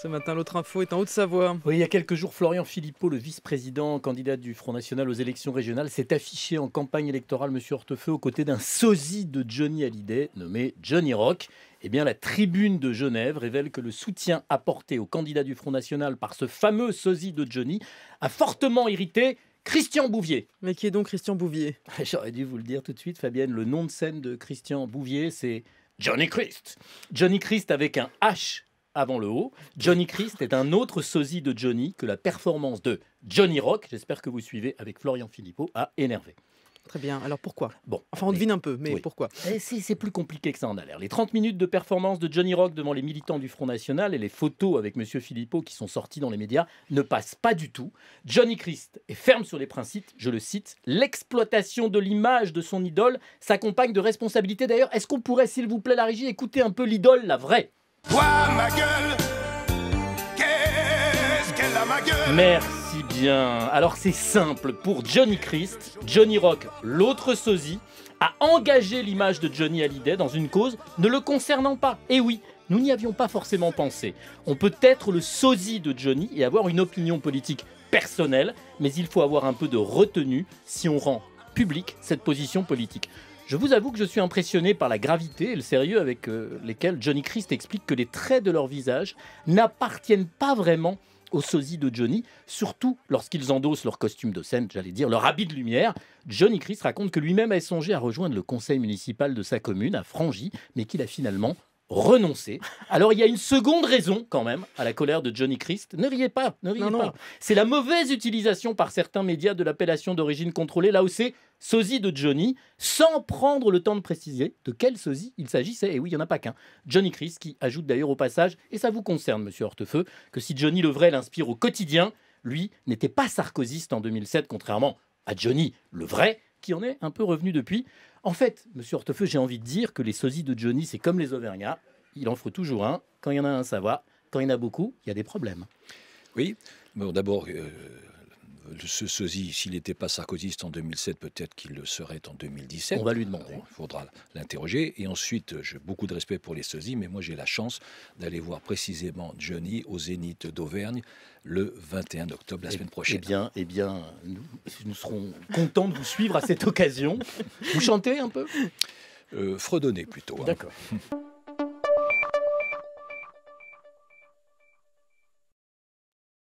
Ce matin, l'autre info est en Haute-Savoie. Oui, il y a quelques jours, Florian Philippot, le vice-président candidat du Front National aux élections régionales, s'est affiché en campagne électorale, Monsieur Hortefeux, aux côtés d'un sosie de Johnny Hallyday, nommé Johnny Rock. Eh bien, la tribune de Genève révèle que le soutien apporté au candidat du Front National par ce fameux sosie de Johnny a fortement irrité Christian Bouvier. Mais qui est donc Christian Bouvier J'aurais dû vous le dire tout de suite, Fabienne. Le nom de scène de Christian Bouvier, c'est Johnny Christ. Johnny Christ avec un H avant le haut. Johnny Christ est un autre sosie de Johnny que la performance de Johnny Rock, j'espère que vous suivez avec Florian Philippot, a énervé. Très bien. Alors pourquoi Bon, enfin on devine un peu, mais pourquoi eh, C'est plus compliqué que ça en a l'air. Les 30 minutes de performance de Johnny Rock devant les militants du Front National et les photos avec Monsieur Philippot qui sont sorties dans les médias ne passent pas du tout. Johnny Christ est ferme sur les principes. Je le cite l'exploitation de l'image de son idole s'accompagne de responsabilités. D'ailleurs, est-ce qu'on pourrait, s'il vous plaît, la régie, écouter un peu l'idole, la vraie ma gueule, Merci bien. Alors c'est simple, pour Johnny Christ, Johnny Rock, l'autre sosie, a engagé l'image de Johnny Hallyday dans une cause ne le concernant pas. Et eh oui, nous n'y avions pas forcément pensé. On peut être le sosie de Johnny et avoir une opinion politique personnelle, mais il faut avoir un peu de retenue si on rend cette position politique. Je vous avoue que je suis impressionné par la gravité et le sérieux avec euh, lesquels Johnny Christ explique que les traits de leur visage n'appartiennent pas vraiment aux sosies de Johnny, surtout lorsqu'ils endossent leur costume de scène, j'allais dire leur habit de lumière. Johnny Christ raconte que lui-même a songé à rejoindre le conseil municipal de sa commune, à Frangy, mais qu'il a finalement renoncer. Alors il y a une seconde raison quand même à la colère de Johnny Christ. Ne riez pas, ne riez pas. C'est la mauvaise utilisation par certains médias de l'appellation d'origine contrôlée, là où c'est sosie de Johnny, sans prendre le temps de préciser de quelle sosie il s'agissait. Et oui, il n'y en a pas qu'un. Johnny Christ qui ajoute d'ailleurs au passage, et ça vous concerne monsieur Hortefeux, que si Johnny le vrai l'inspire au quotidien, lui n'était pas sarkozyste en 2007, contrairement à Johnny le vrai, qui en est un peu revenu depuis. En fait, monsieur Hortefeux, j'ai envie de dire que les sosies de Johnny, c'est comme les Auvergnats. Il en faut toujours un. Quand il y en a un, ça va. Quand il y en a beaucoup, il y a des problèmes. Oui. Bon, d'abord, euh, ce sosie, s'il n'était pas sarkozyste en 2007, peut-être qu'il le serait en 2017. On va lui demander. Il faudra l'interroger. Et ensuite, j'ai beaucoup de respect pour les sosies, mais moi j'ai la chance d'aller voir précisément Johnny au Zénith d'Auvergne le 21 octobre, la eh semaine prochaine. Eh bien, et eh bien nous, serons contents de vous suivre à cette occasion. Vous chantez un peu euh, Fredonner plutôt. Hein. D'accord.